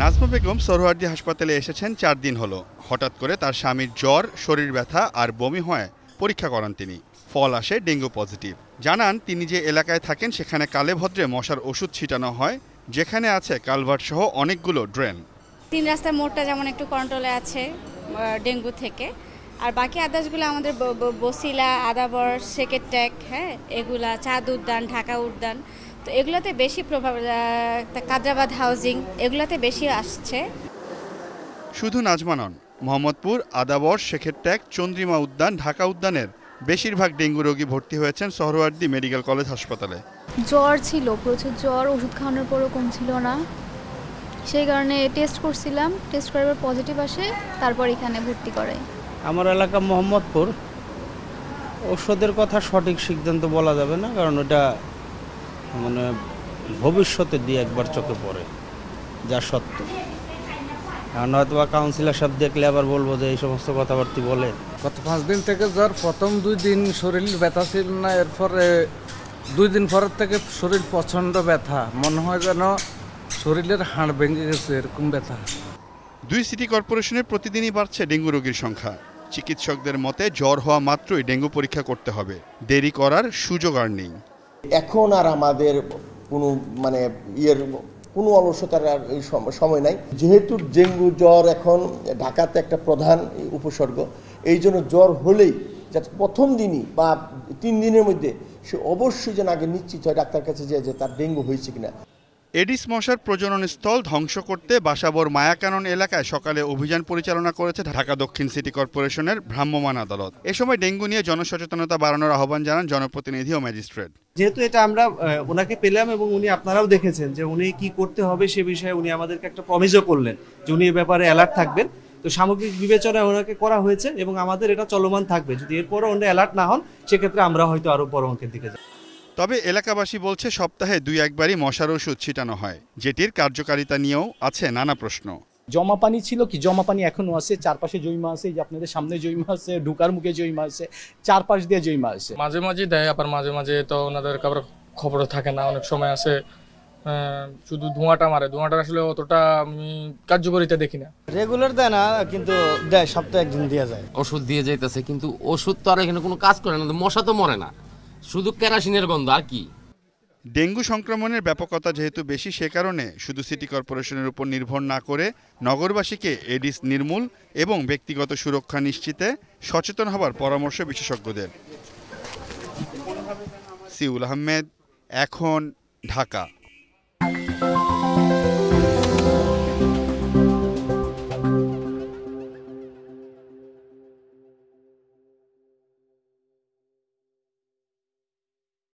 নাজমা বেগম সরোয়ার্দি হাসপাতালে এসেছেন চার দিন হলো হঠাৎ করে তার স্বামীর জ্বর শরীর ব্যথা আর বমি হয় পরীক্ষা করান তিনি ফল আসে ডেঙ্গু পজিটিভ জানান তিনি যে এলাকায় থাকেন সেখানে কালে ভদ্রে মশার ওষুধ ছিটানো হয় যেখানে আছে কালভার্ট সহ অনেকগুলো ড্রেন তিন রাস্তার মোড়টা যেমন একটু কন্ট্রোলে আছে ডেঙ্গু থেকে আর বাকি আদার্সগুলো আমাদের বসিলা আদাবর সেকেট ট্যাক হ্যাঁ এগুলা চাঁদ উদ্যান ঢাকা উদ্যান তো এগুলোতে বেশি প্রভাব কাদ্রাবাদ হাউজিং এগুলোতে বেশি আসছে শুধু নাজমা নন মোহাম্মদপুর আদাবর শেখের ট্যাগ চন্দ্রিমা উদ্যান ঢাকা উদ্যানের বেশিরভাগ ডেঙ্গু রোগী ভর্তি হয়েছেন সহরওয়ার্দি মেডিকেল কলেজ হাসপাতালে জ্বর ছিল প্রচুর জ্বর ওষুধ খাওয়ানোর পরও কমছিল না সেই কারণে টেস্ট করছিলাম টেস্ট করার পজিটিভ আসে তারপর এখানে ভর্তি করে আমার এলাকা মোহাম্মদপুর ওষুধের কথা সঠিক সিদ্ধান্ত বলা যাবে না কারণ ওটা মানে ভবিষ্যতে দিয়ে একবার চোখে পড়ে যা সত্য কারণ হয়তো বা কাউন্সিলার সব দেখলে আবার বলবো যে এই সমস্ত কথাবার্তি বলে গত পাঁচ দিন থেকে যার প্রথম দুই দিন শরীর ব্যথা ছিল না এরপরে দুই দিন পরের থেকে শরীর প্রচণ্ড ব্যথা মনে হয় যেন শরীরের হাড় ভেঙে গেছে এরকম ব্যথা দুই সিটি কর্পোরেশনে প্রতিদিনই বাড়ছে ডেঙ্গু রোগীর সংখ্যা চিকিৎসকদের মতে জ্বর হওয়া মাত্রই ডেঙ্গু পরীক্ষা করতে হবে দেরি করার সুযোগ আর নেই এখন আর আমাদের কোনো মানে ইয়ের কোনো অলসতার আর এই সময় নাই যেহেতু ডেঙ্গু জ্বর এখন ঢাকাতে একটা প্রধান উপসর্গ এই জন্য জ্বর হলেই যাতে প্রথম দিনই বা তিন দিনের মধ্যে সে অবশ্যই যেন আগে নিশ্চিত হয় ডাক্তার কাছে যে তার ডেঙ্গু হয়েছে কিনা এডিস মশার প্রজনন স্থল ধ্বংস করতে বাসাবর মায়াকানন এলাকায় সকালে অভিযান পরিচালনা করেছে ঢাকা দক্ষিণ সিটি কর্পোরেশনের ভ্রাম্যমান আদালত এ সময় ডেঙ্গু নিয়ে জনসচেতনতা বাড়ানোর আহ্বান জানান জনপ্রতিনিধি ও ম্যাজিস্ট্রেট যেহেতু এটা আমরা ওনাকে পেলাম এবং উনি আপনারাও দেখেছেন যে উনি কি করতে হবে সে বিষয়ে উনি আমাদেরকে একটা প্রমিজও করলেন যে উনি এ ব্যাপারে অ্যালার্ট থাকবেন তো সামগ্রিক বিবেচনায় ওনাকে করা হয়েছে এবং আমাদের এটা চলমান থাকবে যদি এরপরও উনি অ্যালার্ট না হন সেক্ষেত্রে আমরা হয়তো আরও বড় অঙ্কের দিকে যাব তবে এলাকাবাসী বলছে সপ্তাহে দুই একবারই মশার ওষুধ ছিটানো হয় যেটির কার্যকারিতা নিয়েও আছে নানা প্রশ্ন জমা পানি ছিল কি জমা পানি এখনও আছে চারপাশে জৈমা আছে যে আপনাদের সামনে জৈমা আছে ঢুকার মুখে জৈমা আছে চারপাশ দিয়ে জৈমা আছে মাঝে মাঝে দেয় আবার মাঝে মাঝে তো ওনাদের কারোর খবর থাকে না অনেক সময় আছে শুধু ধোঁয়াটা মারে ধোঁয়াটা আসলে অতটা আমি কার্যকরিতা দেখি না রেগুলার দেয় না কিন্তু দেয় সপ্তাহে একদিন দিয়ে যায় ওষুধ দিয়ে যাইতেছে কিন্তু ওষুধ তো আর এখানে কোনো কাজ করে না মশা তো মরে না শুধু কেরাসিনের গন্ধ আর কি ডেঙ্গু সংক্রমণের ব্যাপকতা যেহেতু বেশি সে কারণে শুধু সিটি কর্পোরেশনের উপর নির্ভর না করে নগরবাসীকে এডিস নির্মূল এবং ব্যক্তিগত সুরক্ষা নিশ্চিতে সচেতন হবার পরামর্শ বিশেষজ্ঞদের সিউল আহমেদ এখন ঢাকা